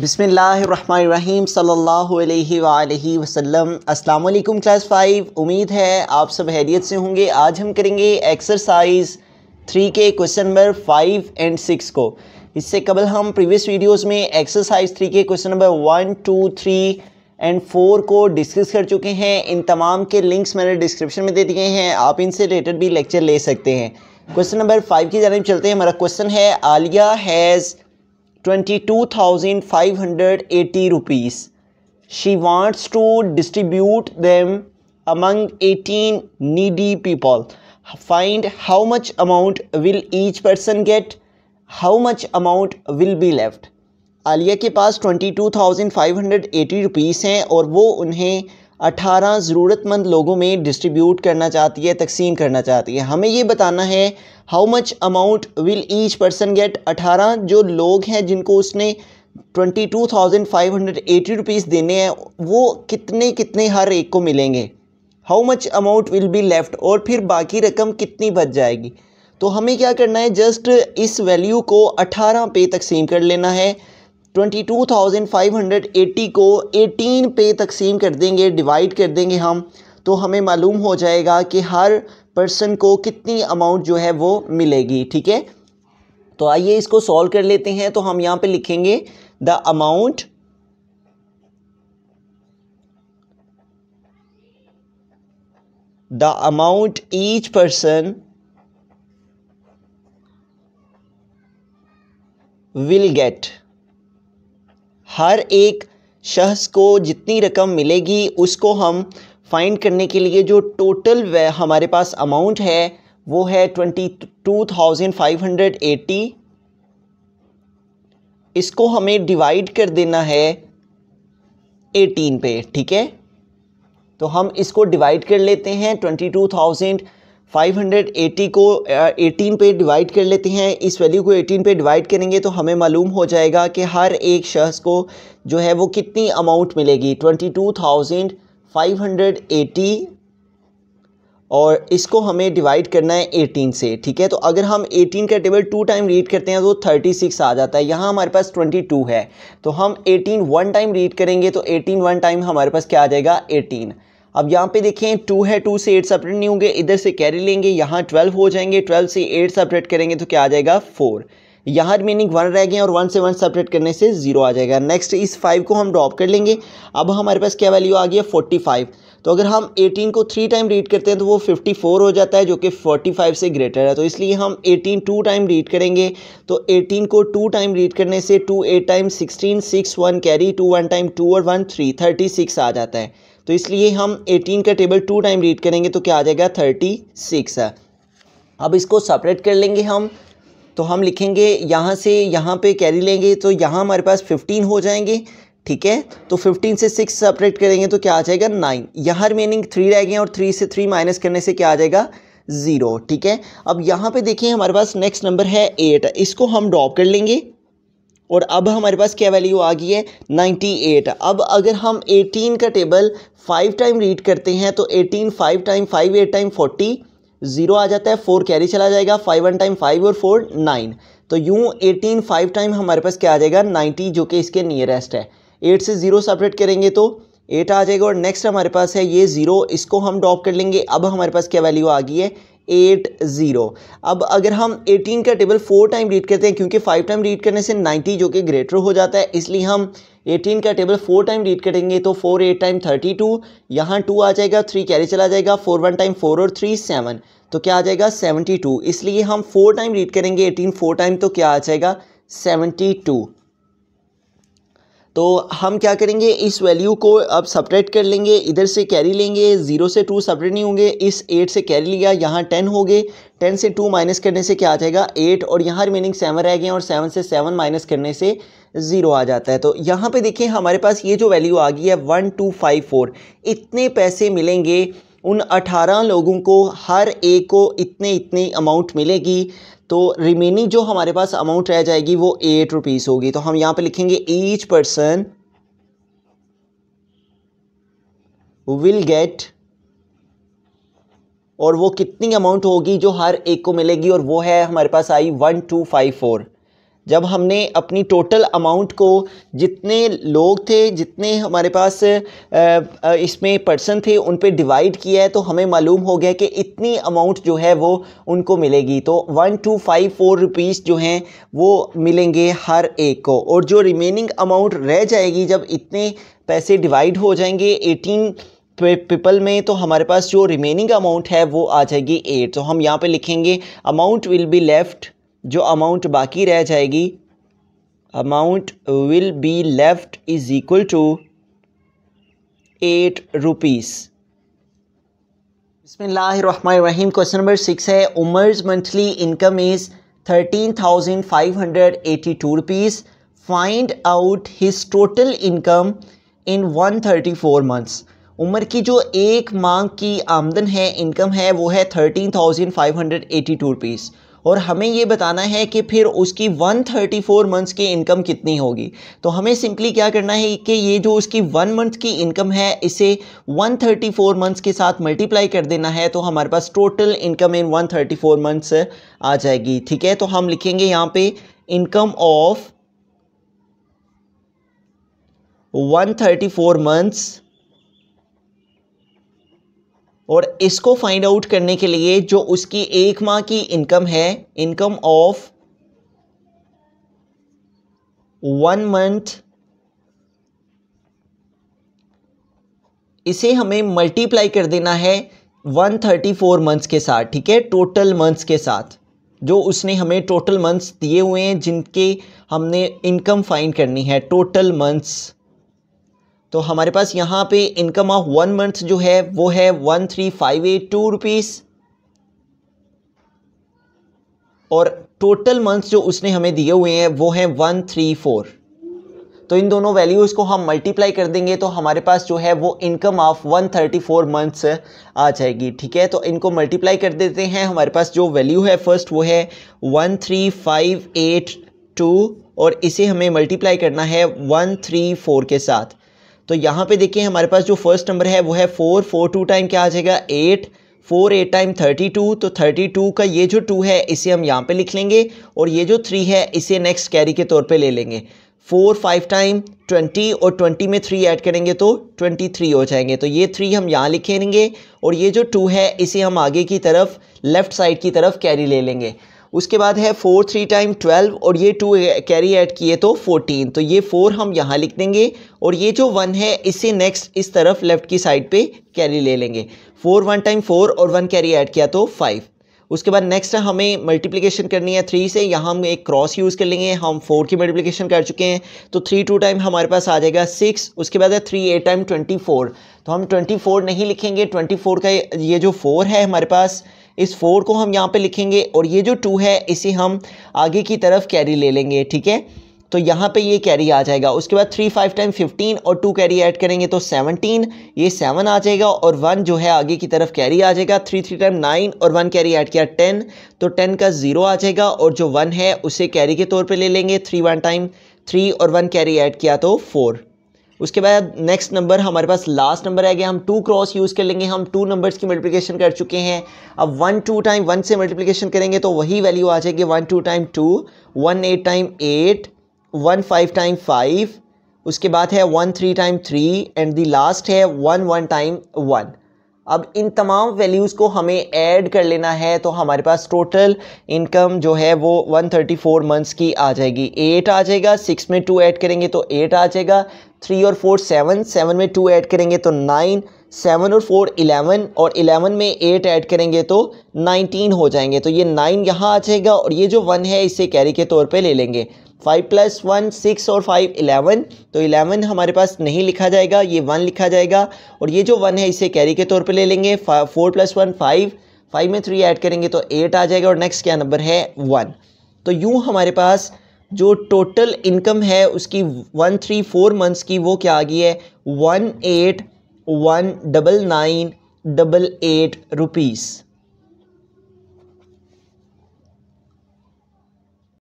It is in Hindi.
बिसमीम सल्लल्लाहु अल्लाम क्लास फाइव उम्मीद है आप सब हैरियत से होंगे आज हम करेंगे एक्सरसाइज थ्री के question number five and six को इससे कबल हम प्रीवियस वीडियोस में एक्सरसाइज थ्री के question number one two three and four को डिस्कस कर चुके हैं इन तमाम के लिंक्स मैंने डिस्क्रिप्शन में दे दिए हैं आप इनसे रिलेटेड भी लेक्चर ले सकते हैं क्वेश्चन नंबर फाइव की जानब चलते हैं हमारा क्वेश्चन है Alia has twenty two thousand five hundred eighty rupees she wants to distribute them among 18 needy people find how much amount will each person get how much amount will be left Alia के पास twenty two thousand five hundred eighty rupees हैं और वो उन्हें अठारह ज़रूरतमंद लोगों में डिस्ट्रीब्यूट करना चाहती है तकसीम करना चाहती है हमें ये बताना है how much amount will each person get अठारह जो लोग हैं जिनको उसने twenty two thousand five hundred eighty rupees देने हैं वो कितने कितने हर एक को मिलेंगे how much amount will be left और फिर बाकी रकम कितनी बच जाएगी तो हमें क्या करना है जस्ट इस वैल्यू को अठारह पे तकसीम कर लेना है 22,580 को 18 पे तकसीम कर देंगे डिवाइड कर देंगे हम तो हमें मालूम हो जाएगा कि हर पर्सन को कितनी अमाउंट जो है वो मिलेगी ठीक है तो आइए इसको सॉल्व कर लेते हैं तो हम यहाँ पे लिखेंगे the amount the amount each person will get हर एक शख्स को जितनी रकम मिलेगी उसको हम फाइंड करने के लिए जो टोटल हमारे पास अमाउंट है वो है twenty two thousand five hundred eighty इसको हमें डिवाइड कर देना है एटीन पे ठीक है तो हम इसको डिवाइड कर लेते हैं ट्वेंटी टू थाउजेंड 580 को 18 पे डिवाइड कर लेते हैं इस वैल्यू को 18 पे डिवाइड करेंगे तो हमें मालूम हो जाएगा कि हर एक शख्स को जो है वो कितनी अमाउंट मिलेगी 22,580 और इसको हमें डिवाइड करना है 18 से ठीक है तो अगर हम 18 का टेबल टू टाइम रीड करते हैं तो 36 आ जाता है यहाँ हमारे पास 22 है तो हम 18 वन टाइम रीड करेंगे तो 18 वन टाइम हमारे पास क्या आ जाएगा एटीन अब यहाँ पे देखें टू है टू से एट सेपरेट नहीं होंगे इधर से कैरी लेंगे यहाँ ट्वेल्व हो जाएंगे ट्वेल्व से एट सेपरेट करेंगे तो क्या आ जाएगा फोर यहाँ रिमेनिंग वन रह गए और वन से वन सेपरेट करने से जीरो आ जाएगा नेक्स्ट इस फाइव को हम ड्रॉप कर लेंगे अब हमारे पास क्या वैल्यू आ गई है फोर्टी फाइव तो अगर हम एटीन को थ्री टाइम रीड करते हैं तो वो फिफ्टी फोर हो जाता है जो कि फोर्टी फाइव से ग्रेटर है तो इसलिए हम एटीन टू टाइम रीड करेंगे तो एटीन को टू टाइम रीड करने से two eight time sixteen six one carry two one time two और वन थ्री थर्टी सिक्स आ जाता है तो इसलिए हम 18 का टेबल टू टाइम रीड करेंगे तो क्या आ जाएगा 36 है अब इसको सेपरेट कर लेंगे हम तो हम लिखेंगे यहाँ से यहाँ पे कैरी लेंगे तो यहाँ हमारे पास 15 हो जाएंगे ठीक है तो 15 से 6 सेपरेट करेंगे तो क्या आ जाएगा 9 यहाँ रिमेनिंग थ्री रह गए और 3 से 3 माइनस करने से क्या आ जाएगा ज़ीरो ठीक है अब यहाँ पे देखिए हमारे पास नेक्स्ट नंबर है एट इसको हम ड्रॉप कर लेंगे और अब हमारे पास क्या वैल्यू आ गई है 98 अब अगर हम 18 का टेबल फाइव टाइम रीड करते हैं तो 18 five time five eight time forty zero आ जाता है फोर कैरी चला जाएगा फाइव वन टाइम फाइव और फोर नाइन तो यूँ एटीन फाइव टाइम हमारे पास क्या आ जाएगा नाइन्टी जो कि इसके नियरेस्ट है एट से ज़ीरो सेपरेट करेंगे तो एट आ जाएगा और नेक्स्ट हमारे पास है ये ज़ीरो इसको हम ड्रॉप कर लेंगे अब हमारे पास क्या वैल्यू आ गई है एट ज़ीरो अब अगर हम एटीन का टेबल फोर टाइम रीड करते हैं क्योंकि फाइव टाइम रीड करने से नाइन्टी जो कि ग्रेटर हो जाता है इसलिए हम एटीन का टेबल फोर टाइम रीड करेंगे तो four eight time thirty two यहाँ टू आ जाएगा थ्री कैरी चला जाएगा फोर वन टाइम फोर और थ्री सेवन तो क्या आ जाएगा सेवनटी टू इसलिए हम फोर टाइम रीड करेंगे एटीन फोर टाइम तो क्या आ जाएगा सेवनटी टू तो हम क्या करेंगे इस वैल्यू को अब सपरेट कर लेंगे इधर से कैरी लेंगे ज़ीरो से टू सपरेट नहीं होंगे इस एट से कैरी लिया यहाँ टेन हो गए टेन से टू माइनस करने से क्या आ जाएगा एट और यहाँ रिमेनिंग सेवन रह गए और सेवन से सेवन माइनस करने से ज़ीरो आ जाता है तो यहाँ पे देखिए हमारे पास ये जो वैल्यू आ गई है वन टू फाइव फोर इतने पैसे मिलेंगे उन 18 लोगों को हर एक को इतने इतने अमाउंट मिलेगी तो रिमेनिंग जो हमारे पास अमाउंट रह जाएगी वो एट रुपीज़ होगी तो हम यहाँ पे लिखेंगे ईच पर्सन विल गेट और वो कितनी अमाउंट होगी जो हर एक को मिलेगी और वो है हमारे पास आई वन टू फाइव फोर जब हमने अपनी टोटल अमाउंट को जितने लोग थे जितने हमारे पास इसमें पर्सन थे उन पर डिवाइड किया है तो हमें मालूम हो गया कि इतनी अमाउंट जो है वो उनको मिलेगी तो one two five four rupees जो हैं वो मिलेंगे हर एक को और जो रिमेनिंग अमाउंट रह जाएगी जब इतने पैसे डिवाइड हो जाएंगे एटीन पीपल में तो हमारे पास जो रिमेनिंग अमाउंट है वो आ जाएगी एट तो हम यहाँ पे लिखेंगे अमाउंट विल बी लेफ़्ट जो अमाउंट बाकी रह जाएगी amount will be left is equal to eight rupees Rahim question number six है Umar's monthly income is thirteen thousand five hundred eighty two rupees find out his total income in one thirty four months Umar की जो एक मांग की आमदन है इनकम है वो है thirteen thousand five hundred eighty two rupees और हमें ये बताना है कि फिर उसकी 134 मंथ्स की इनकम कितनी होगी तो हमें सिंपली क्या करना है कि ये जो उसकी वन मंथ की इनकम है इसे 134 मंथ्स के साथ मल्टीप्लाई कर देना है तो हमारे पास टोटल इनकम इन 134 मंथ्स आ जाएगी ठीक है तो हम लिखेंगे यहाँ पे इनकम ऑफ 134 मंथ्स और इसको फाइंड आउट करने के लिए जो उसकी एक माह की इनकम है इनकम ऑफ वन मंथ इसे हमें मल्टीप्लाई कर देना है 134 मंथ्स के साथ ठीक है टोटल मंथ्स के साथ जो उसने हमें टोटल मंथ्स दिए हुए हैं जिनके हमने इनकम फाइंड करनी है टोटल मंथ्स तो हमारे पास यहाँ पे इनकम ऑफ वन मंथ जो है वो है one three five eight two rupees और टोटल मंथ्स जो उसने हमें दिए हुए हैं वो हैं वन थ्री फोर तो इन दोनों वैल्यूज़ को हम मल्टीप्लाई कर देंगे तो हमारे पास जो है वो income of one thirty four months आ जाएगी ठीक है तो इनको मल्टीप्लाई कर देते हैं हमारे पास जो वैल्यू है फर्स्ट वो है one three five eight two और इसे हमें मल्टीप्लाई करना है वन थ्री फोर के साथ तो यहाँ पे देखिए हमारे पास जो फर्स्ट नंबर है वो है फोर फोर टू टाइम क्या आ जाएगा eight four eight time thirty two तो थर्टी टू का ये जो टू है इसे हम यहाँ पे लिख लेंगे और ये जो थ्री है इसे नेक्स्ट कैरी के तौर पे ले लेंगे फोर फाइव टाइम ट्वेंटी और ट्वेंटी में थ्री ऐड करेंगे तो ट्वेंटी थ्री हो जाएंगे तो ये थ्री हम यहाँ लिखेंगे और ये जो टू है इसे हम आगे की तरफ लेफ़्ट साइड की तरफ कैरी ले लेंगे उसके बाद है फोर थ्री टाइम ट्वेल्व और ये टू कैरी ऐड किए तो फोर्टीन तो ये फोर हम यहाँ लिख देंगे और ये जो वन है इसे नेक्स्ट इस तरफ लेफ्ट की साइड पे कैरी ले लेंगे फोर वन टाइम फोर और वन कैरी ऐड किया तो फाइव उसके बाद नेक्स्ट हमें मल्टीप्लिकेशन करनी है थ्री से यहाँ हम एक क्रॉस यूज़ कर लेंगे हम फोर की मल्टीप्लिकेशन कर चुके हैं तो थ्री टू टाइम हमारे पास आ जाएगा सिक्स उसके बाद है three eight time twenty four तो हम ट्वेंटी फोर नहीं लिखेंगे ट्वेंटी फोर का ये जो फोर है हमारे पास इस फोर को हम यहाँ पे लिखेंगे और ये जो टू है इसे हम आगे की तरफ कैरी ले लेंगे ठीक है तो यहाँ पे ये कैरी आ जाएगा उसके बाद थ्री फाइव टाइम फिफ्टीन और टू कैरी ऐड करेंगे तो सेवनटीन ये सेवन आ जाएगा और वन जो है आगे की तरफ कैरी आ जाएगा थ्री थ्री टाइम नाइन और वन कैरी ऐड किया टेन तो टेन का ज़ीरो आ जाएगा और जो वन है उसे कैरी के तौर पे ले लेंगे थ्री वन टाइम थ्री और वन कैरी ऐड किया तो फोर उसके बाद नेक्स्ट नंबर हमारे पास लास्ट नंबर आ गया हम टू क्रॉस यूज़ कर लेंगे हम टू नंबर्स की मल्टीप्लिकेशन कर चुके हैं अब वन टू टाइम वन से मल्टीप्लिकेशन करेंगे तो वही वैल्यू आ जाएगी one two time two one eight time eight one five time five उसके बाद है one three time three and the last है वन वन टाइम वन अब इन तमाम वैल्यूज़ को हमें ऐड कर लेना है तो हमारे पास टोटल इनकम जो है वो 134 मंथ्स की आ जाएगी एट आ जाएगा सिक्स में टू ऐड करेंगे तो एट आ जाएगा थ्री और फोर सेवन सेवन में टू ऐड करेंगे तो नाइन सेवन और फोर इलेवन और इलेवन में एट ऐड करेंगे तो नाइनटीन हो जाएंगे तो ये नाइन यहाँ आ जाएगा और ये जो वन है इसे कैरी के तौर पे ले लेंगे फाइव प्लस वन सिक्स और फाइव इलेवन तो इलेवन हमारे पास नहीं लिखा जाएगा ये वन लिखा जाएगा और ये जो वन है इसे कैरी के तौर पर ले लेंगे four plus one five five में थ्री ऐड करेंगे तो एट आ जाएगा और नेक्स्ट क्या नंबर है वन तो यूँ हमारे पास जो टोटल इनकम है उसकी वन थ्री फोर मंथ्स की वो क्या आ गई है one eight one double nine double eight rupees